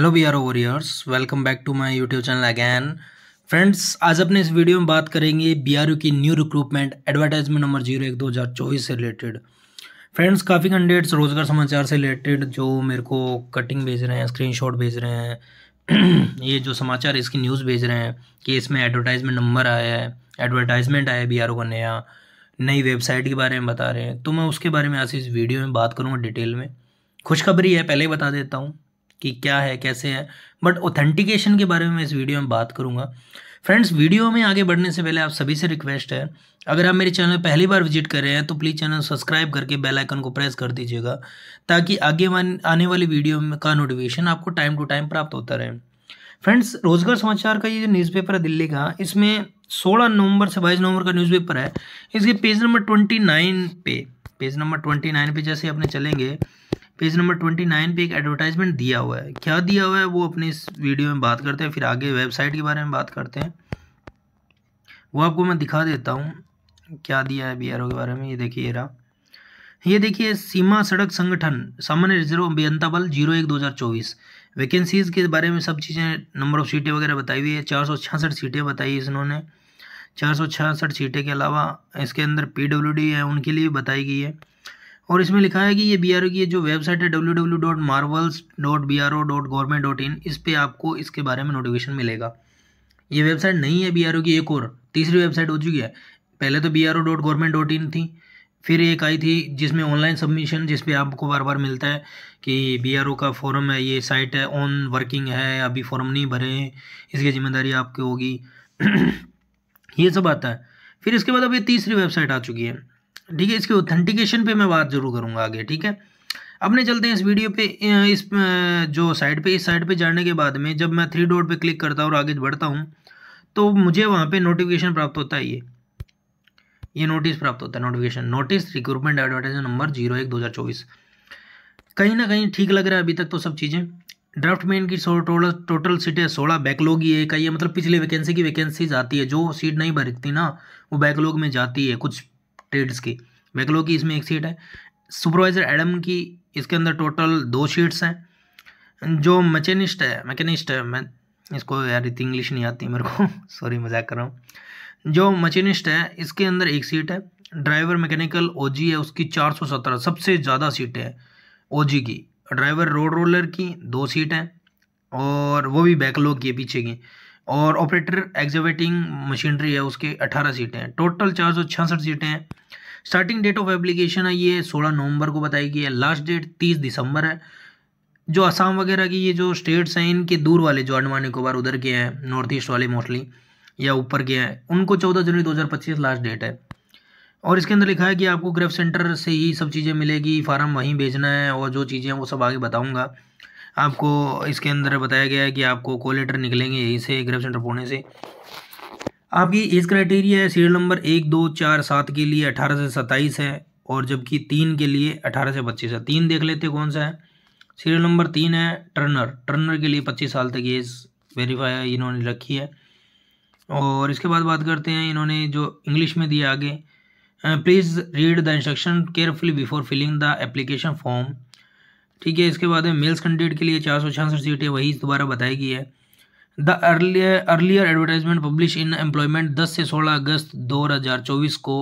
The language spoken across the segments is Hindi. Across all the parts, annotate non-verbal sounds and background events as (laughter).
hello B R warriors welcome back to my YouTube channel again friends आज अपने इस वीडियो में बात करेंगे बी की new recruitment advertisement number zero एक दो हज़ार चौबीस से रिलेटेड फ्रेंड्स काफ़ी कैंडिडेट्स रोज़गार समाचार से रिलेटेड जो मेरे को कटिंग भेज रहे हैं स्क्रीन भेज रहे हैं (clears throat) ये जो समाचार इसकी न्यूज़ भेज रहे हैं कि इसमें एडवर्टाइजमेंट नंबर आया है एडवर्टाइजमेंट आया है बी का नया नई वेबसाइट के बारे में बता रहे हैं तो मैं उसके बारे में आज इस वीडियो में बात करूँगा डिटेल में खुशखबरी है पहले ही बता देता हूँ कि क्या है कैसे है बट ऑथेंटिकेशन के बारे में मैं इस वीडियो में बात करूँगा फ्रेंड्स वीडियो में आगे बढ़ने से पहले आप सभी से रिक्वेस्ट है अगर आप मेरे चैनल पहली बार विजिट कर रहे हैं तो प्लीज़ चैनल सब्सक्राइब करके बेल आइकन को प्रेस कर दीजिएगा ताकि आगे आने वाली वीडियो में का नोटिफिकेशन आपको टाइम टू टाइम प्राप्त होता रहे फ्रेंड्स रोजगार समाचार का ये जो न्यूज़पेपर है दिल्ली का इसमें 16 नवंबर से 22 नवंबर का न्यूज़पेपर है इसके पेज नंबर 29 पे पेज नंबर 29 पे जैसे अपने चलेंगे पेज नंबर ट्वेंटी नाइन पे एक एडवर्टाइजमेंट दिया हुआ है क्या दिया हुआ है वो अपने इस वीडियो में बात करते हैं फिर आगे वेबसाइट के बारे में बात करते हैं वो आपको मैं दिखा देता हूँ क्या दिया है बी के बारे में ये देखिए रहा ये देखिए सीमा सड़क संगठन सामान्य रिजर्व अभियंता बल जीरो एक दो हज़ार चौबीस वैकेंसीज़ के बारे में सब चीज़ें नंबर ऑफ सीटें वगैरह बताई हुई है चार सौ छियासठ सीटें बताई है इन्होंने चार सौ छियासठ सीटें के अलावा इसके अंदर पी है उनके लिए बताई गई है और इसमें लिखा है कि ये बी की जो वेबसाइट है W W dot marvels dot B R O dot government dot in इस पर आपको इसके बारे में नोटिफिकेशन मिलेगा ये वेबसाइट नहीं है बी की एक और तीसरी वेबसाइट हो चुकी है पहले तो B R O dot government dot in थी फिर एक आई थी जिसमें ऑनलाइन सबमिशन जिसपे आपको बार बार मिलता है कि बी आर ओ का फॉरम है ये साइट है ऑन वर्किंग है अभी फॉर्म नहीं भरे हैं इसकी जिम्मेदारी आपकी होगी (clears throat) ये सब आता है फिर इसके बाद अभी तीसरी वेबसाइट आ चुकी है ठीक है इसके ऑथेंटिकेशन पे मैं बात जरूर करूँगा आगे ठीक है अपने चलते हैं इस वीडियो पे इस जो साइड पे इस साइड पे जाने के बाद में जब मैं थ्री डॉट पे क्लिक करता हूँ और आगे बढ़ता हूँ तो मुझे वहाँ पे नोटिफिकेशन प्राप्त होता है ये ये नोटिस प्राप्त होता है notification notice recruitment advertise number zero एक दो हज़ार चौबीस कहीं ना कहीं ठीक लग रहा है अभी तक तो सब चीज़ें ड्राफ्ट में इनकी टोटल टोटल सीटें सोलह बैकलॉग ही है आई है मतलब पिछले वैकेंसी की वैकेंसीज आती है जो सीट नहीं भरती ना वो बैकलॉग में जाती है कुछ ट्रेड्स की मैकलो की इसमें एक सीट है सुपरवाइजर एडम की इसके अंदर टोटल दो सीट्स हैं जो मकैनिस्ट है मैकेनिस्ट है मैं इसको यार इतनी इंग्लिश नहीं आती मेरे को सॉरी (laughs) मजाक कर रहा हूँ जो मशीनिस्ट है इसके अंदर एक सीट है ड्राइवर मैकेनिकल ओजी है उसकी 417 सबसे ज़्यादा सीटें हैं ओजी की ड्राइवर रोड रोलर की दो सीट हैं और वो भी बैकलॉग की है पीछे की और ऑपरेटर एग्जेवेटिंग मशीनरी है उसके अठारह सीटें हैं टोटल चार सौ छियासठ सीटें हैं स्टार्टिंग डेट ऑफ एप्लीकेशन है ये सोलह नवंबर को बताई गई है लास्ट डेट तीस दिसंबर है जो असम वगैरह की ये जो स्टेट्स हैं इनके दूर वाले जो अंडमान निकोबार उधर के हैं नॉर्थ ईस्ट वाले मोस्टली या ऊपर के हैं उनको चौदह जनवरी दो हज़ार पच्चीस लास्ट डेट है और इसके अंदर लिखा है कि आपको ग्रेफ सेंटर से ही सब चीज़ें मिलेगी फार्म वहीं भेजना है और जो चीज़ें वो सब आगे बताऊँगा आपको इसके अंदर बताया गया है कि आपको कॉल लेटर निकलेंगे यहीं से ग्रेफ सेंटर पुणे से आपकी एज क्राइटेरिया है सीरियल नंबर एक दो चार सात के लिए अठारह से सत्ताईस है और जबकि तीन के लिए अठारह से पच्चीस है तीन देख लेते कौन सा है सीरियल नंबर तीन है टर्नर टर्नर के लिए पच्चीस साल तक एज वेरीफाई इन्होंने रखी है और इसके बाद बात करते हैं इन्होंने जो इंग्लिश में दिया आगे please read the instruction carefully before filling the application form ठीक है इसके बाद है मेल्स कैंडिडेट के लिए चार सौ छियासठ सीटें वही दोबारा बताई गई है the earlier earlier advertisement publish in employment दस से सोलह अगस्त दो हज़ार चौबीस को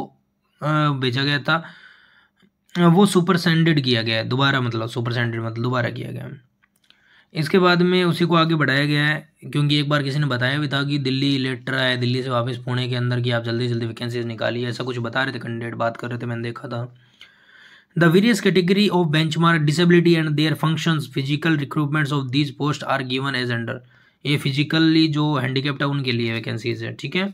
भेजा गया था वो सुपर सेंडेड किया गया है दोबारा मतलब सुपर सेंडेड मतलब दोबारा किया गया इसके बाद में उसी को आगे बढ़ाया गया है क्योंकि एक बार किसी ने बताया भी था कि दिल्ली लेटर है दिल्ली से वापस पुणे के अंदर कि आप जल्दी जल्दी वैकेंसीज निकालिए ऐसा कुछ बता रहे थे कैंडिडेट बात कर रहे थे मैंने देखा था The various category of benchmark disability and their functions physical recruitments of these post are given as under ये फिजिकली जो हैंडीकेप्ट है उनके लिए वैकेंसीज है ठीक है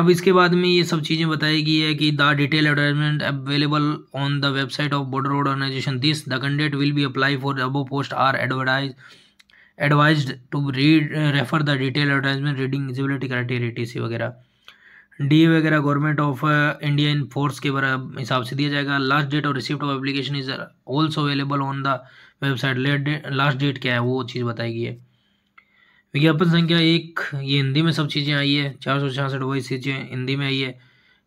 अब इसके बाद में ये सब चीज़ें बताई गई है कि the detail advertisement available on the website of border road organisation this the candidate will be apply for above post are advertise advise to read refer the detail advertisement reading eligibility criteria T C वगैरह डी वगैरह government of India in force के बारे हिसाब से दिया जाएगा लास्ट डेट और receipt of application is also available on the website let last date क्या है वो चीज़ बताएगी है विज्ञापन संख्या एक ये हिंदी में सब चीज़ें आई है चार सौ छियासठ वही चीज़ें हिंदी में आई है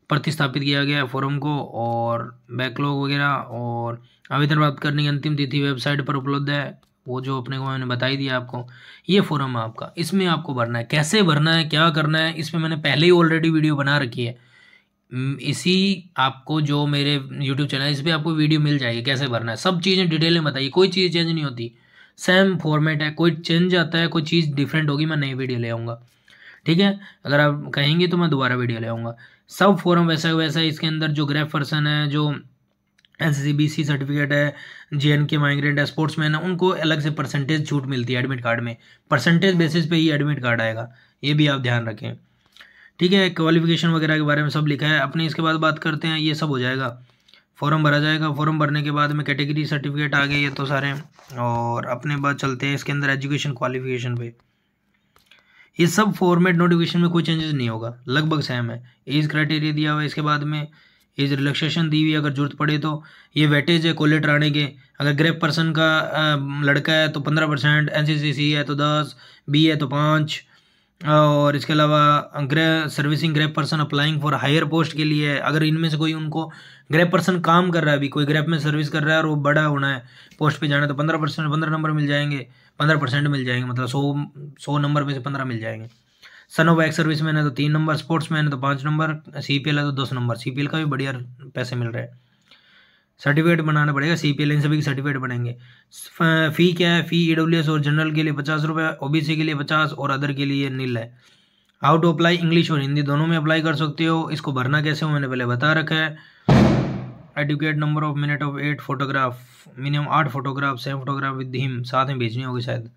प्रतिस्थापित किया गया है फोरम को और बैकलॉग वगैरह और आवेदन प्राप्त करने की अंतिम तिथि वेबसाइट पर उपलब्ध है वो जो अपने को मैंने बताई दिया आपको ये फॉर्म आपका इसमें आपको भरना है कैसे भरना है क्या करना है इसमें मैंने पहले ही ऑलरेडी वीडियो बना रखी है इसी आपको जो मेरे यूट्यूब चैनल इस पर आपको वीडियो मिल जाएगी कैसे भरना है सब चीज़ें डिटेल में बताइए कोई चीज़ चेंज नहीं होती सेम फॉर्मेट है कोई चेंज आता है कोई चीज़ डिफरेंट होगी मैं नई वीडियो ले आऊँगा ठीक है अगर आप कहेंगे तो मैं दोबारा वीडियो ले आऊँगा सब फॉर्म वैसा वैसा इसके अंदर जो ग्रेफ पर्सन है जो एन सी सर्टिफिकेट है जे एन के माइग्रेंट है स्पोर्ट्समैन है उनको अलग से परसेंटेज छूट मिलती है एडमिट कार्ड में परसेंटेज बेसिस पे ही एडमिट कार्ड आएगा ये भी आप ध्यान रखें ठीक है क्वालिफिकेशन वगैरह के बारे में सब लिखा है अपने इसके बाद बात करते हैं ये सब हो जाएगा फॉर्म भरा जाएगा फॉर्म भरने के बाद में कैटेगरी सर्टिफिकेट आ गए ये तो सारे और अपने बाद चलते हैं इसके अंदर एजुकेशन क्वालिफिकेशन पे ये सब फॉर्मेट नोटिफिकेशन में कोई चेंजेस नहीं होगा लगभग सेम है एज क्राइटेरिया दिया हुआ है इसके बाद में एज रिलैक्सेशन दी हुई अगर जरूरत पड़े तो ये वेटेज है कोलेटर आने के अगर ग्रेप पर्सन का लड़का है तो पंद्रह परसेंट एन है तो दस बी है तो पाँच और इसके अलावा ग्रे सर्विसिंग ग्रेप person applying for higher post के लिए अगर इनमें से कोई उनको ग्रेप पर्सन काम कर रहा है अभी कोई ग्रेप में सर्विस कर रहा है और वो बड़ा होना है पोस्ट पे जाना है तो पंद्रह परसेंट पंद्रह नंबर मिल जाएंगे पंद्रह परसेंट मिल जाएंगे मतलब सौ सौ नंबर में से पंद्रह मिल जाएंगे son of ex serviceman है तो तीन नंबर स्पोर्ट्स मैन है तो पाँच नंबर सी है तो दस नंबर सी का भी बढ़िया पैसे मिल रहे हैं सर्टिफिकेट बनाना पड़ेगा सी पी एल इन सभी के सर्टिफिकेट बनेंगे फ़ी क्या है फ़ी ई डब्ल्यू एस और जनरल के लिए पचास रुपये ओ बी सी के लिए पचास और अदर के लिए नील है हाउ टू अप्लाई इंग्लिश और हिंदी दोनों में अप्लाई कर सकते हो इसको भरना कैसे हो मैंने पहले बता रखा है educate number of minute of eight photograph minimum आठ photograph same photograph with him साथ में भेजनी होगी शायद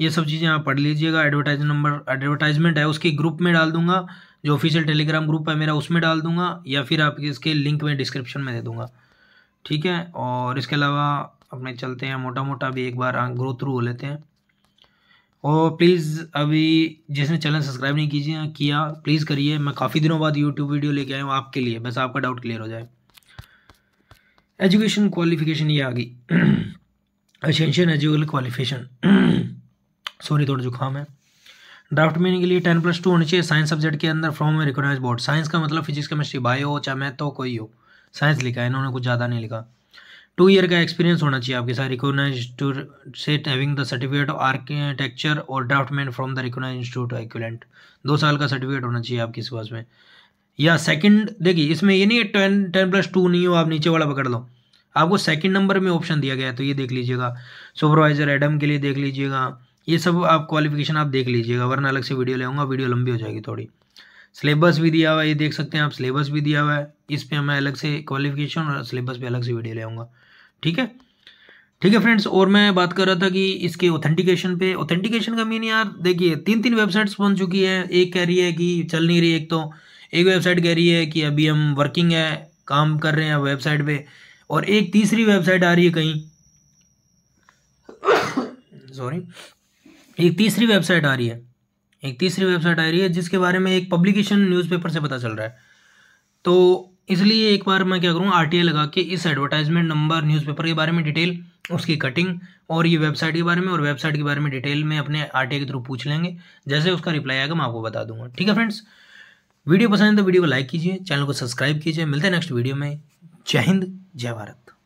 ये सब चीज़ें आप पढ़ लीजिएगा एडवर्टाइज नंबर एडवर्टाइजमेंट है उसके ग्रुप में डाल दूंगा जो ऑफिशियल टेलीग्राम ग्रुप है मेरा उसमें डाल दूंगा या फिर आपके इसके लिंक में डिस्क्रिप्शन में दे दूंगा ठीक है और इसके अलावा अपने चलते हैं मोटा मोटा भी एक बार ग्रो थ्रू हो लेते हैं और प्लीज़ अभी जिसने चैनल सब्सक्राइब नहीं कीजिए किया प्लीज़ करिए मैं काफ़ी दिनों बाद यूट्यूब वीडियो लेके आया हूँ आपके लिए बस आपका डाउट क्लियर हो जाए एजुकेशन क्वालिफिकेशन ये आ गई एशेंशियल एजुकेशन क्वालिफिकेशन सॉरी थोड़ा जुकाम है ड्राफ्ट मीनिंग के लिए टेन प्लस टू होनी चाहिए साइंस सब्जेक्ट के अंदर फ्रॉम में रिकॉग्नाइज बोर्ड साइंस का मतलब फिजिक्स केमिस्ट्री बायो हो चाहे मैथ तो कोई हो साइंस लिखा है इन्होंने कुछ ज़्यादा नहीं लिखा टू ईयर का एक्सपीरियंस होना चाहिए आपके साथ recognise to set having the certificate of architecture और draftsman from the recognise institute equivalent दो साल का सर्टिफिकेट होना चाहिए आपके पास में या सेकंड देखिए इसमें ये नहीं है टेन टेन प्लस टू नहीं हो आप नीचे वाला पकड़ लो आपको सेकंड नंबर में ऑप्शन दिया गया है तो ये देख लीजिएगा सुपरवाइजर एडम के लिए देख लीजिएगा ये सब आप क्वालिफिकेशन आप देख लीजिएगा वरना अलग से वीडियो ले आऊँगा वीडियो लंबी हो जाएगी थोड़ी सिलेबस भी दिया हुआ है ये देख सकते हैं आप सिलेबस भी दिया हुआ है इस पर मैं अलग से क्वालिफिकेशन और सिलेबस पर अलग से वीडियो ले आऊँगा ठीक है ठीक है फ्रेंड्स और मैं बात कर रहा था कि इसके ऑथेंटिकेशन पे ऑथेंटिकेशन का मीन यार देखिए तीन तीन वेबसाइट्स बन चुकी है एक कह रही है कि चल नहीं रही एक तो एक वेबसाइट कह रही है कि अभी हम वर्किंग है काम कर रहे हैं वेबसाइट पे और एक तीसरी वेबसाइट आ रही है कहीं सॉरी (coughs) एक तीसरी वेबसाइट आ रही है एक तीसरी वेबसाइट आ रही है जिसके बारे में एक पब्लिकेशन न्यूज़पेपर से पता चल रहा है तो इसलिए एक बार मैं क्या करूँ आर लगा के इस एडवर्टाइजमेंट नंबर न्यूज़पेपर के बारे में डिटेल उसकी कटिंग और ये वेबसाइट के बारे में और वेबसाइट के बारे में डिटेल में अपने आर के थ्रू पूछ लेंगे जैसे उसका रिप्लाई आएगा मैं आपको बता दूंगा ठीक है फ्रेंड्स वीडियो पसंद है तो वीडियो को लाइक कीजिए चैनल को सब्सक्राइब कीजिए मिलते हैं नेक्स्ट वीडियो में जय हिंद जय भारत